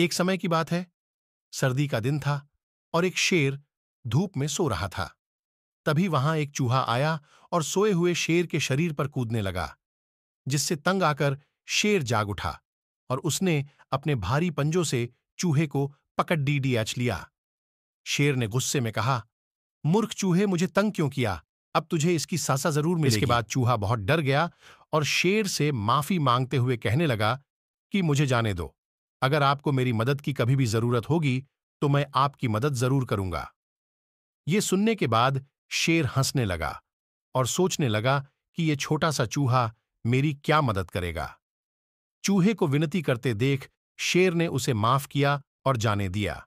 एक समय की बात है सर्दी का दिन था और एक शेर धूप में सो रहा था तभी वहां एक चूहा आया और सोए हुए शेर के शरीर पर कूदने लगा जिससे तंग आकर शेर जाग उठा और उसने अपने भारी पंजों से चूहे को पकड़ डी डी एच लिया शेर ने गुस्से में कहा मूर्ख चूहे मुझे तंग क्यों किया अब तुझे इसकी सासा जरूर मिलेगी। इसके बाद चूहा बहुत डर गया और शेर से माफी मांगते हुए कहने लगा कि मुझे जाने दो अगर आपको मेरी मदद की कभी भी जरूरत होगी तो मैं आपकी मदद जरूर करूंगा ये सुनने के बाद शेर हंसने लगा और सोचने लगा कि ये छोटा सा चूहा मेरी क्या मदद करेगा चूहे को विनती करते देख शेर ने उसे माफ किया और जाने दिया